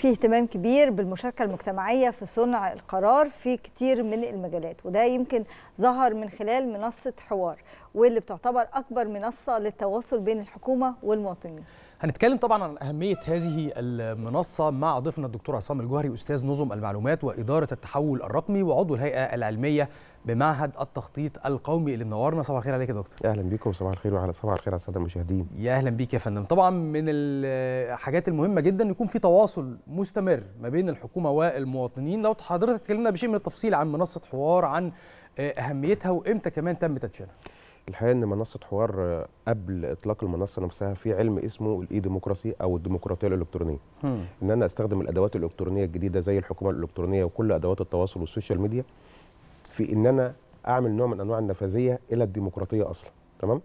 في اهتمام كبير بالمشاركه المجتمعيه في صنع القرار في كتير من المجالات وده يمكن ظهر من خلال منصه حوار واللي بتعتبر اكبر منصه للتواصل بين الحكومه والمواطنين هنتكلم طبعا عن أهمية هذه المنصة مع ضيفنا الدكتور عصام الجوهري أستاذ نظم المعلومات وإدارة التحول الرقمي وعضو الهيئة العلمية بمعهد التخطيط القومي اللي منورنا صباح الخير عليك يا دكتور اهلا بيكم صباح الخير وعلى صباح الخير على الساده المشاهدين يا اهلا بيك يا فندم طبعا من الحاجات المهمه جدا يكون في تواصل مستمر ما بين الحكومه والمواطنين لو حضرتك تكلمنا بشيء من التفصيل عن منصه حوار عن آه، اهميتها وامتى كمان تم تدشينها الحقيقه ان منصه حوار آه، قبل اطلاق المنصه نفسها في علم اسمه الاي ديمقراسي او الديمقراطيه الالكترونيه م. ان انا استخدم الادوات الالكترونيه الجديده زي الحكومه الالكترونيه وكل ادوات التواصل والسوشيال ميديا في ان انا اعمل نوع من انواع النفاذيه الى الديمقراطيه اصلا تمام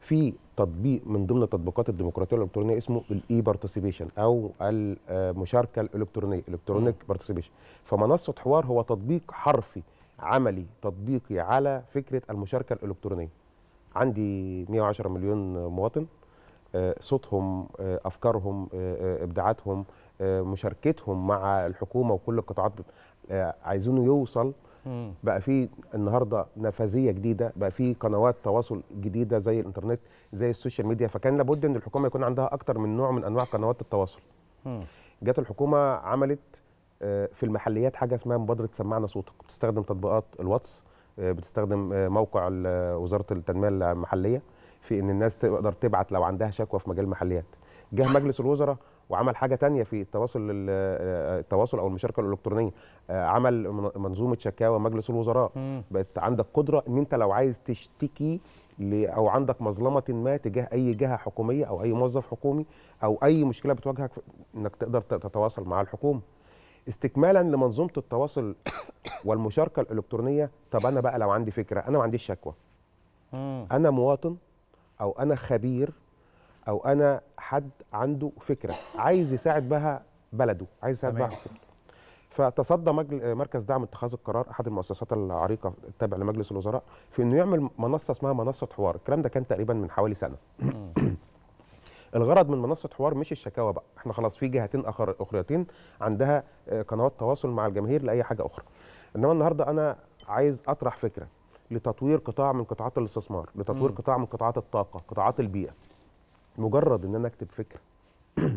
في تطبيق من ضمن تطبيقات الديمقراطيه الالكترونيه اسمه الاي بارتيسيبيشن او المشاركه الالكترونيه الكترونيك بارتيسيبيشن فمنصه حوار هو تطبيق حرفي عملي تطبيقي على فكره المشاركه الالكترونيه عندي 110 مليون مواطن آه، صوتهم آه، افكارهم آه، ابداعاتهم مشاركتهم مع الحكومه وكل القطاعات عايزينه يوصل بقى في النهارده نفاذيه جديده بقى في قنوات تواصل جديده زي الانترنت زي السوشيال ميديا فكان لابد ان الحكومه يكون عندها اكتر من نوع من انواع قنوات التواصل جت الحكومه عملت آه، في المحليات حاجه اسمها مبادره سمعنا صوتك بتستخدم تطبيقات الواتس آه، بتستخدم آه، موقع وزاره التنميه المحليه في ان الناس تقدر تبعت لو عندها شكوى في مجال المحليات جه مجلس الوزراء وعمل حاجه تانية في التواصل التواصل او المشاركه الالكترونيه عمل منظومه شكاوى مجلس الوزراء بقت عندك قدره ان انت لو عايز تشتكي او عندك مظلمه ما تجاه اي جهه حكوميه او اي موظف حكومي او اي مشكله بتواجهك انك تقدر تتواصل مع الحكومه استكمالا لمنظومه التواصل والمشاركه الالكترونيه طب انا بقى لو عندي فكره انا ما عنديش شكوى انا مواطن او انا خبير او انا حد عنده فكره عايز يساعد بها بلده عايز يساعد بها فتصدى مركز دعم اتخاذ القرار احد المؤسسات العريقه التابعه لمجلس الوزراء في انه يعمل منصه اسمها منصه حوار الكلام ده كان تقريبا من حوالي سنه الغرض من منصه حوار مش الشكاوى بقى احنا خلاص في جهتين اخر اخريتين عندها آه، قنوات تواصل مع الجماهير لاي حاجه اخرى انما النهارده انا عايز اطرح فكره لتطوير قطاع من قطاعات الاستثمار لتطوير م. قطاع من قطاعات الطاقه قطاعات البيئه مجرد ان انا اكتب فكره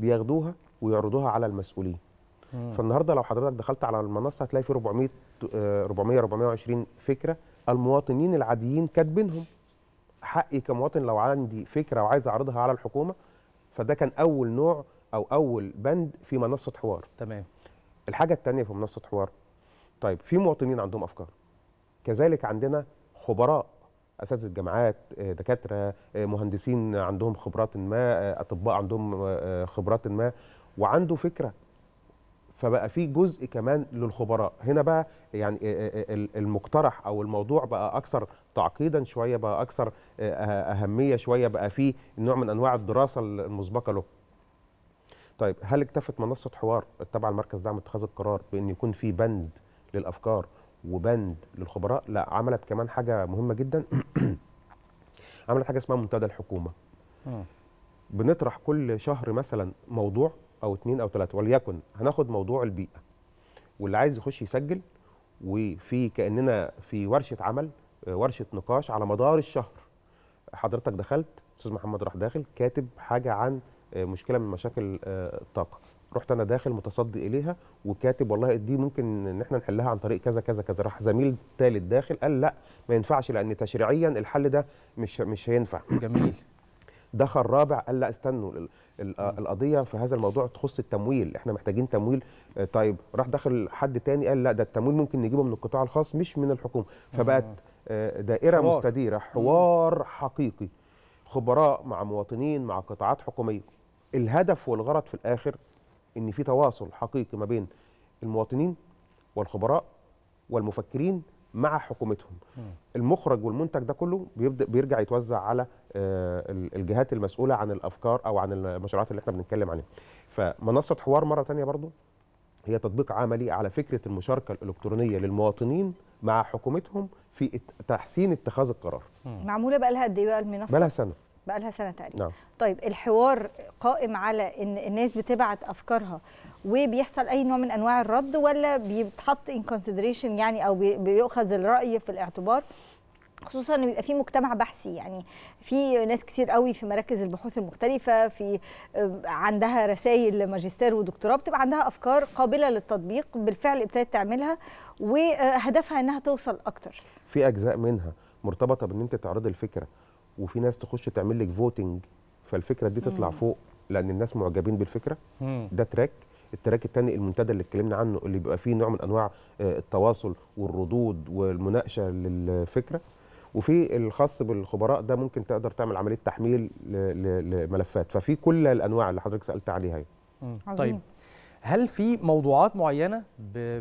بياخدوها ويعرضوها على المسؤولين فالنهارده لو حضرتك دخلت على المنصه هتلاقي في 400 400 420 فكره المواطنين العاديين كاتبينهم حقي كمواطن لو عندي فكره وعايز اعرضها على الحكومه فده كان اول نوع او اول بند في منصه حوار تمام الحاجه الثانيه في منصه حوار طيب في مواطنين عندهم افكار كذلك عندنا خبراء اساتذه جامعات آه، دكاتره آه، مهندسين عندهم خبرات ما آه، اطباء عندهم خبرات ما وعنده فكره فبقى في جزء كمان للخبراء هنا بقى يعني المقترح او الموضوع بقى اكثر تعقيدا شويه بقى اكثر آه، آه، اهميه شويه بقى في نوع من انواع الدراسه المسبقه له طيب هل اكتفت منصه حوار التابعه لمركز دعم اتخاذ القرار بان يكون في بند للافكار وبند للخبراء لا عملت كمان حاجه مهمه جدا عملت حاجه اسمها منتدى الحكومه بنطرح كل شهر مثلا موضوع او اثنين او ثلاثه وليكن هناخد موضوع البيئه واللي عايز يخش يسجل وفي كاننا في ورشه عمل آه، ورشه نقاش على مدار الشهر حضرتك دخلت استاذ محمد راح داخل كاتب حاجه عن آه، مشكله من مشاكل آه، الطاقه رحت انا داخل متصدي اليها وكاتب والله دي ممكن ان احنا نحلها عن طريق كذا كذا كذا راح زميل ثالث داخل قال لا ما ينفعش لان تشريعيا الحل ده مش مش هينفع جميل دخل رابع قال لا استنوا القضيه في هذا الموضوع تخص التمويل احنا محتاجين تمويل طيب راح دخل حد تاني قال لا ده التمويل ممكن نجيبه من القطاع الخاص مش من الحكومه فبقت آه، دائره حوار. مستديره حوار حقيقي خبراء مع مواطنين مع قطاعات حكوميه الهدف والغرض في الاخر ان في تواصل حقيقي ما بين المواطنين والخبراء والمفكرين مع حكومتهم مم. المخرج والمنتج ده كله بيبدا بيرجع يتوزع على آه، الجهات المسؤوله عن الافكار او عن المشروعات اللي احنا بنتكلم عليها فمنصه حوار مره ثانيه برضو هي تطبيق عملي على فكره المشاركه الالكترونيه للمواطنين مع حكومتهم في تحسين اتخاذ القرار معموله بقى لها قد ايه بقى المنصه بقى لها سنه بقى لها سنه تقريبا نعم. طيب الحوار قائم على ان الناس بتبعت افكارها وبيحصل اي نوع من انواع الرد ولا بيتحط ان كونسيدريشن يعني او بيؤخذ الراي في الاعتبار خصوصا ان بيبقى في مجتمع بحثي يعني في ناس كتير قوي في مراكز البحوث المختلفه في آه، عندها رسائل ماجستير ودكتوراه بتبقى عندها افكار قابله للتطبيق بالفعل ابتدت تعملها وهدفها انها توصل اكتر في اجزاء منها مرتبطه بان انت تعرضي الفكره وفي ناس تخش تعمل لك فوتنج فالفكره دي تطلع مم. فوق لان الناس معجبين بالفكره مم. ده تراك التراك الثاني المنتدى اللي اتكلمنا عنه اللي بيبقى فيه نوع من انواع آه، التواصل والردود والمناقشه للفكره وفي الخاص بالخبراء ده ممكن تقدر تعمل عمليه تحميل لملفات ففي كل الانواع اللي حضرتك سالت عليها يعني. طيب هل في موضوعات معينه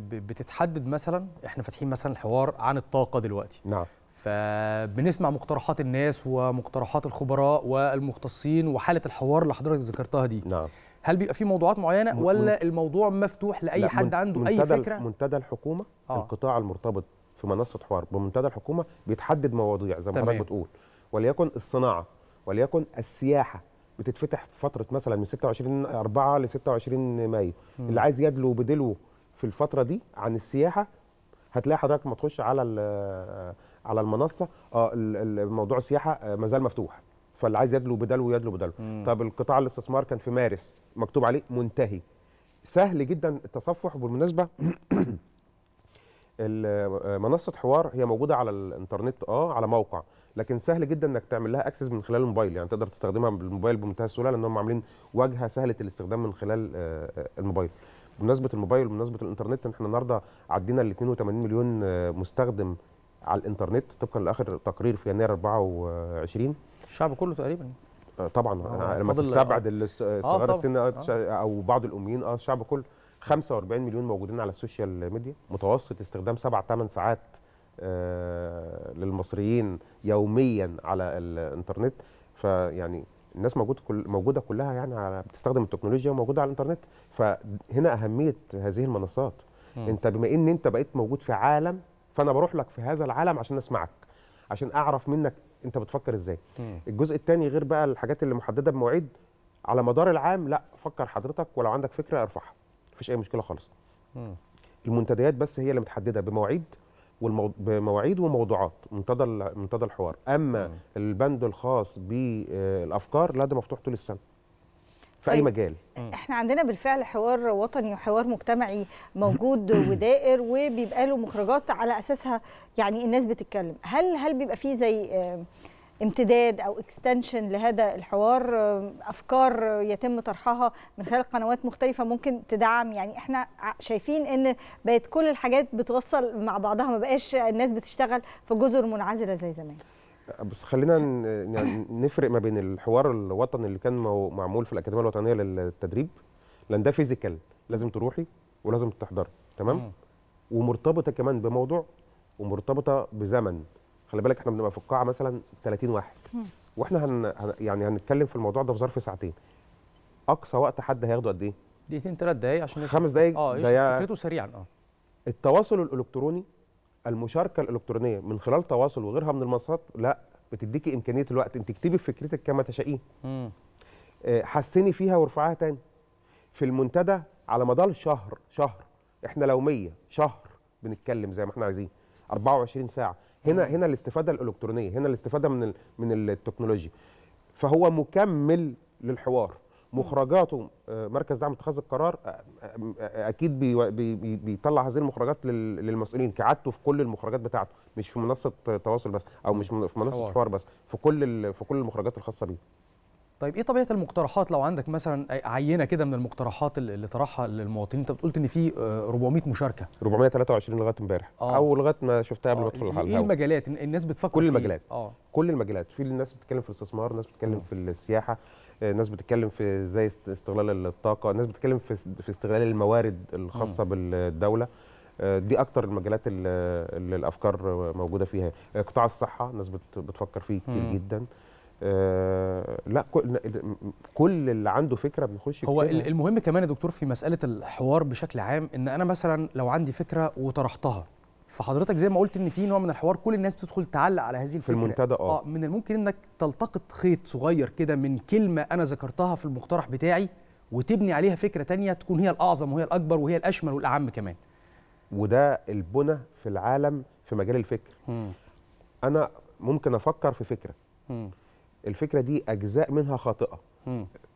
بتتحدد مثلا احنا فاتحين مثلا الحوار عن الطاقه دلوقتي نعم فبنسمع مقترحات الناس ومقترحات الخبراء والمختصين وحاله الحوار اللي حضرتك ذكرتها دي نعم هل بيبقى في موضوعات معينه ولا الموضوع مفتوح لاي لا حد عنده اي فكره منتدى الحكومه آه. القطاع المرتبط في منصه حوار بمنتدى الحكومه بيتحدد مواضيع زي ما حضرتك بتقول وليكن الصناعه وليكن السياحه بتتفتح في فتره مثلا من 26 4 ل 26 مايو مم. اللي عايز يدلو بدلو في الفتره دي عن السياحه هتلاقي حضرتك ما تخش على آه، على المنصه اه موضوع السياحه آه، مازال مفتوح فاللي عايز يدلو بدلو يدلو بدلو مم. طب القطاع الاستثمار كان في مارس مكتوب عليه منتهي سهل جدا التصفح وبالمناسبه آه، منصه حوار هي موجوده على الانترنت اه على موقع لكن سهل جدا انك تعمل لها اكسس من خلال الموبايل يعني تقدر تستخدمها بالموبايل بمنتهى السهوله لان هم عاملين واجهه سهله الاستخدام من خلال آه، آه، الموبايل بمناسبه الموبايل وبمناسبه الانترنت احنا النهارده عدينا ال 82 مليون مستخدم على الانترنت طبقا لاخر تقرير في يناير 24 الشعب كله تقريبا طبعا لما تستبعد الصغار السن او بعض الاميين اه الشعب كله 45 مليون موجودين على السوشيال ميديا متوسط استخدام 7 8 ساعات آه، للمصريين يوميا على الانترنت فيعني الناس موجوده كل موجوده كلها يعني بتستخدم التكنولوجيا وموجوده على الانترنت فهنا اهميه هذه المنصات م. انت بما ان انت بقيت موجود في عالم فانا بروح لك في هذا العالم عشان اسمعك عشان اعرف منك انت بتفكر ازاي م. الجزء الثاني غير بقى الحاجات اللي محدده بمواعيد على مدار العام لا فكر حضرتك ولو عندك فكره ارفعها مفيش اي مشكله خالص المنتديات بس هي اللي متحدده بمواعيد بمواعيد وموضوعات منتدى منتدى الحوار اما البند الخاص بالافكار آه، لا ده مفتوح طول السنه في اي طيب، مجال احنا عندنا بالفعل حوار وطني وحوار مجتمعي موجود ودائر وبيبقى له مخرجات على اساسها يعني الناس بتتكلم هل هل بيبقى فيه زي آه امتداد او اكستنشن لهذا الحوار افكار يتم طرحها من خلال قنوات مختلفه ممكن تدعم يعني احنا شايفين ان بقت كل الحاجات بتوصل مع بعضها ما بقاش الناس بتشتغل في جزر منعزله زي زمان بس خلينا يعني نفرق ما بين الحوار الوطني اللي كان معمول في الاكاديميه الوطنيه للتدريب لان ده فيزيكال لازم تروحي ولازم تحضري تمام ومرتبطه كمان بموضوع ومرتبطه بزمن خلي بالك احنا بنبقى في القاعه مثلا 30 واحد واحنا هن... يعني هنتكلم في الموضوع ده في ظرف ساعتين اقصى وقت حد هياخده قد ايه دقيقتين ثلاث دقائق عشان خمس دقائق اه يشوف فكرته سريعا اه التواصل الالكتروني المشاركه الالكترونيه من خلال تواصل وغيرها من المنصات لا بتديكي امكانيه الوقت انت اكتبي فكرتك كما تشائين آه، حسني فيها وارفعيها تاني في المنتدى على مدار شهر شهر احنا لو 100 شهر بنتكلم زي ما احنا عايزين 24 ساعه هنا هنا الاستفاده الالكترونيه هنا الاستفاده من من التكنولوجيا فهو مكمل للحوار مخرجاته آه، مركز دعم اتخاذ القرار آه، آه، اكيد بيطلع هذه المخرجات للمسؤولين كعادته في كل المخرجات بتاعته مش في منصه تواصل بس او مش في منصه حوار بس في كل في كل المخرجات الخاصه بيه طيب ايه طبيعه المقترحات لو عندك مثلا عينه كده من المقترحات اللي طرحها للمواطنين انت قلت ان في 400 آه، مشاركه 423 لغايه امبارح آه. او لغايه ما شفتها قبل ما ادخل على ايه المجالات الناس بتفكر كل المجالات اه كل المجالات في الناس بتتكلم في الاستثمار ناس بتتكلم آه. في السياحه ناس بتتكلم في ازاي استغلال الطاقه ناس بتتكلم في في استغلال الموارد الخاصه أوه. بالدوله دي اكتر المجالات اللي الافكار موجوده فيها قطاع الصحه ناس بتفكر فيه كتير أوه. جدا آه، لا كل اللي عنده فكره بيخش هو كتير. المهم كمان يا دكتور في مساله الحوار بشكل عام ان انا مثلا لو عندي فكره وطرحتها فحضرتك زي ما قلت ان في نوع من الحوار كل الناس بتدخل تعلق على هذه الفكره في المنتدى آه. اه من الممكن انك تلتقط خيط صغير كده من كلمه انا ذكرتها في المقترح بتاعي وتبني عليها فكره تانية تكون هي الاعظم وهي الاكبر وهي الاشمل والاعم كمان وده البنى في العالم في مجال الفكر م. انا ممكن افكر في فكره م. الفكره دي اجزاء منها خاطئه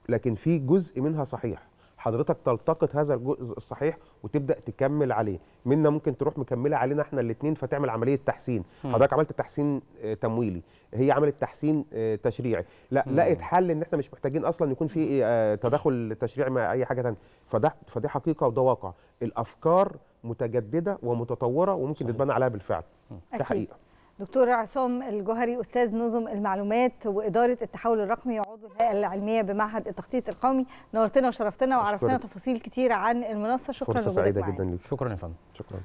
لكن في جزء منها صحيح حضرتك تلتقط هذا الجزء الصحيح وتبدا تكمل عليه منا ممكن تروح مكمله علينا احنا الاثنين فتعمل عمليه تحسين حضرتك عملت تحسين آه، تمويلي هي عملت تحسين آه، تشريعي لا لقت حل ان احنا مش محتاجين اصلا يكون في آه، تدخل تشريعي مع اي حاجه ثانيه فده فدي حقيقه وده واقع الافكار متجدده ومتطوره وممكن تتبنى عليها بالفعل ده حقيقه دكتور عصام الجوهري استاذ نظم المعلومات واداره التحول الرقمي وعضو الهيئه العلميه بمعهد التخطيط القومي نورتنا وشرفتنا وعرفتنا تفاصيل كتير عن المنصه شكرا فرصه سعيده جدا لك شكرا يا فندم شكرا